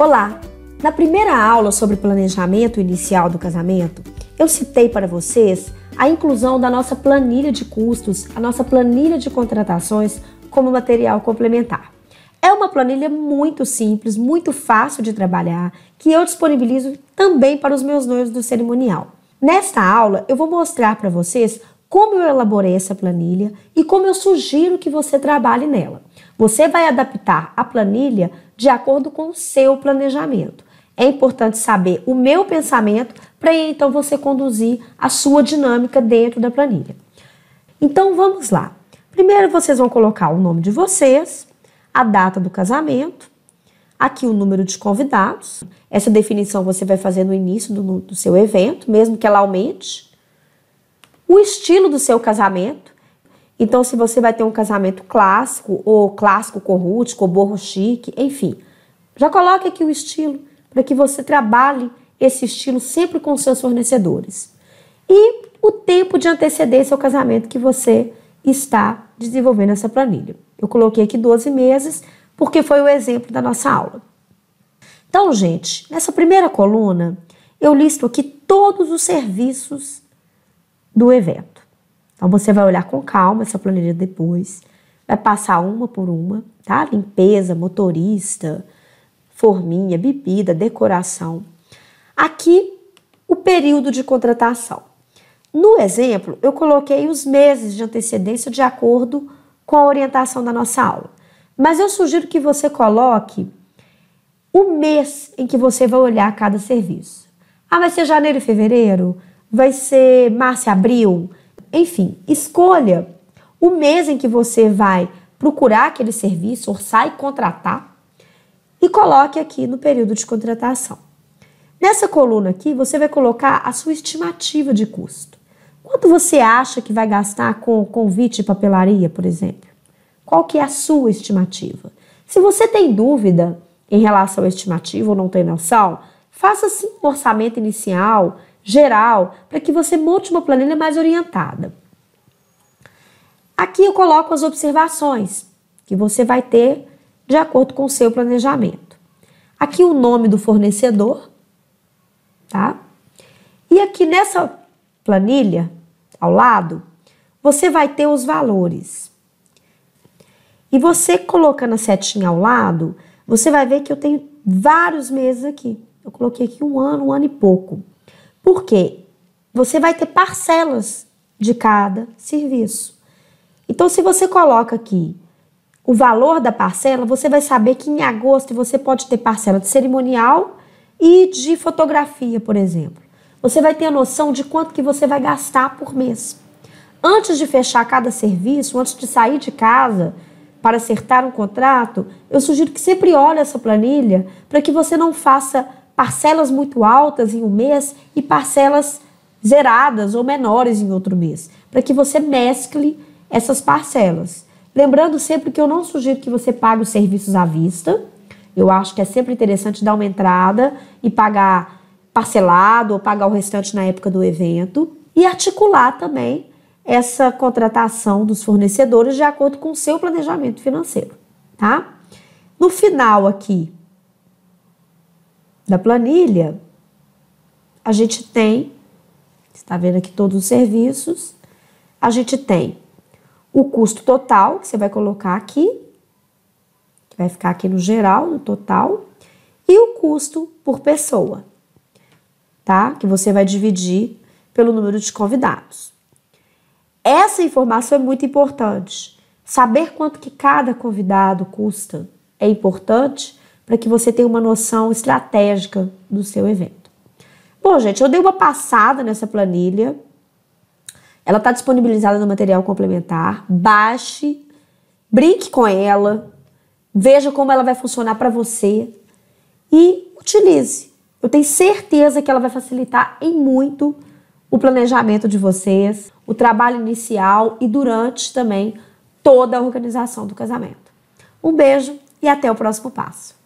Olá! Na primeira aula sobre planejamento inicial do casamento, eu citei para vocês a inclusão da nossa planilha de custos, a nossa planilha de contratações como material complementar. É uma planilha muito simples, muito fácil de trabalhar, que eu disponibilizo também para os meus noivos do cerimonial. Nesta aula, eu vou mostrar para vocês como eu elaborei essa planilha e como eu sugiro que você trabalhe nela. Você vai adaptar a planilha de acordo com o seu planejamento. É importante saber o meu pensamento para então você conduzir a sua dinâmica dentro da planilha. Então vamos lá. Primeiro vocês vão colocar o nome de vocês, a data do casamento, aqui o número de convidados. Essa definição você vai fazer no início do, do seu evento, mesmo que ela aumente. O estilo do seu casamento, então, se você vai ter um casamento clássico, ou clássico com rústico, ou borro chique, enfim, já coloque aqui o estilo para que você trabalhe esse estilo sempre com seus fornecedores. E o tempo de antecedência ao casamento que você está desenvolvendo essa planilha. Eu coloquei aqui 12 meses, porque foi o exemplo da nossa aula. Então, gente, nessa primeira coluna, eu listo aqui todos os serviços do evento. Então você vai olhar com calma essa planilha depois, vai passar uma por uma, tá? Limpeza, motorista, forminha, bebida, decoração. Aqui o período de contratação. No exemplo, eu coloquei os meses de antecedência de acordo com a orientação da nossa aula. Mas eu sugiro que você coloque o mês em que você vai olhar cada serviço. Ah, vai ser janeiro e fevereiro? Vai ser março e abril? Enfim, escolha o mês em que você vai procurar aquele serviço, orçar e contratar e coloque aqui no período de contratação. Nessa coluna aqui, você vai colocar a sua estimativa de custo. Quanto você acha que vai gastar com convite e papelaria, por exemplo? Qual que é a sua estimativa? Se você tem dúvida em relação à estimativa ou não tem noção, faça sim um orçamento inicial geral, para que você monte uma planilha mais orientada. Aqui eu coloco as observações que você vai ter de acordo com o seu planejamento. Aqui o nome do fornecedor, tá? E aqui nessa planilha, ao lado, você vai ter os valores. E você colocando a setinha ao lado, você vai ver que eu tenho vários meses aqui. Eu coloquei aqui um ano, um ano e pouco. Porque você vai ter parcelas de cada serviço. Então, se você coloca aqui o valor da parcela, você vai saber que em agosto você pode ter parcela de cerimonial e de fotografia, por exemplo. Você vai ter a noção de quanto que você vai gastar por mês. Antes de fechar cada serviço, antes de sair de casa, para acertar um contrato, eu sugiro que sempre olhe essa planilha para que você não faça parcelas muito altas em um mês e parcelas zeradas ou menores em outro mês, para que você mescle essas parcelas. Lembrando sempre que eu não sugiro que você pague os serviços à vista. Eu acho que é sempre interessante dar uma entrada e pagar parcelado ou pagar o restante na época do evento e articular também essa contratação dos fornecedores de acordo com o seu planejamento financeiro, tá? No final aqui, da planilha, a gente tem, está vendo aqui todos os serviços, a gente tem o custo total, que você vai colocar aqui, que vai ficar aqui no geral, no total, e o custo por pessoa, tá? Que você vai dividir pelo número de convidados. Essa informação é muito importante. Saber quanto que cada convidado custa é importante para que você tenha uma noção estratégica do seu evento. Bom, gente, eu dei uma passada nessa planilha. Ela está disponibilizada no material complementar. Baixe, brinque com ela, veja como ela vai funcionar para você e utilize. Eu tenho certeza que ela vai facilitar em muito o planejamento de vocês, o trabalho inicial e durante também toda a organização do casamento. Um beijo e até o próximo passo.